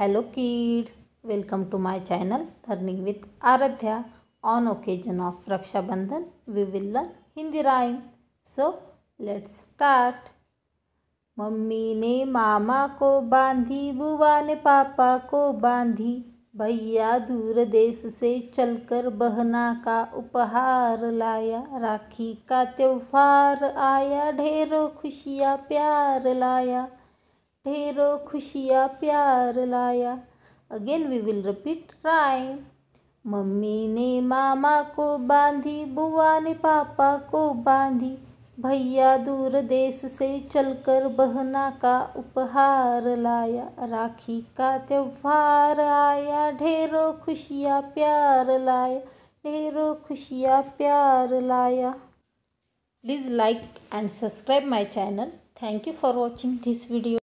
hello kids welcome to my channel learning with Aaradhya on occasion of Rakshabandhan we will learn Hindi rhyme so let's start mummy ने मामा को बांधी बुआ ने पापा को बांधी भैया दूर देश से चलकर बहना का उपहार लाया राखी का त्यौहार आया ढेरों खुशियाँ प्यार लाया ढेरों खुशियाँ प्यार लाया again we will repeat rhyme mummy ने मामा को बांधी बुआ ने पापा को बांधी भैया दूर देश से चलकर बहना का उपहार लाया राखी का त्यौहार आया ढेरों खुशियाँ प्यार लाया ढेरों खुशियाँ प्यार लाया please like and subscribe my channel thank you for watching this video